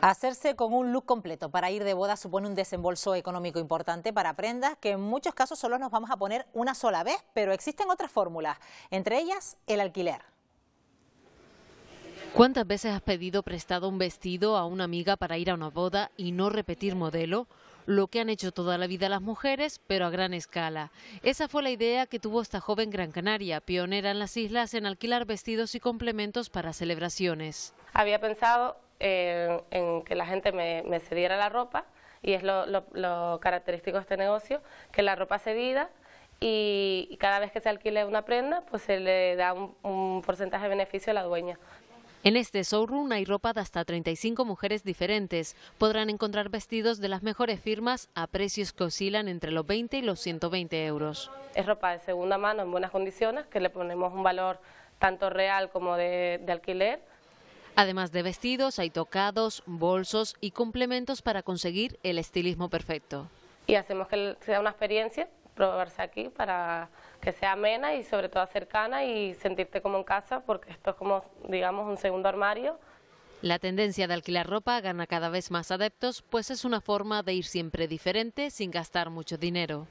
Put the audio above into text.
Hacerse con un look completo para ir de boda supone un desembolso económico importante para prendas que en muchos casos solo nos vamos a poner una sola vez, pero existen otras fórmulas, entre ellas el alquiler. ¿Cuántas veces has pedido prestado un vestido a una amiga para ir a una boda y no repetir modelo? Lo que han hecho toda la vida las mujeres, pero a gran escala. Esa fue la idea que tuvo esta joven Gran Canaria, pionera en las islas en alquilar vestidos y complementos para celebraciones. Había pensado en, que la gente me, cediera la ropa y es lo, característico de este negocio, que la ropa cedida y, cada vez que se alquile una prenda, pues se le da un, porcentaje de beneficio a la dueña. En este showroom hay ropa de hasta 35 mujeres diferentes. Podrán encontrar vestidos de las mejores firmas a precios que oscilan entre los 20 y los 120 euros. Es ropa de segunda mano en buenas condiciones, que le ponemos un valor tanto real como de alquiler Además de vestidos, hay tocados, bolsos y complementos para conseguir el estilismo perfecto. Y hacemos que sea una experiencia probarse aquí para que sea amena y sobre todo cercana y sentirte como en casa porque esto es como, digamos, un segundo armario. La tendencia de alquilar ropa gana cada vez más adeptos, pues es una forma de ir siempre diferente sin gastar mucho dinero.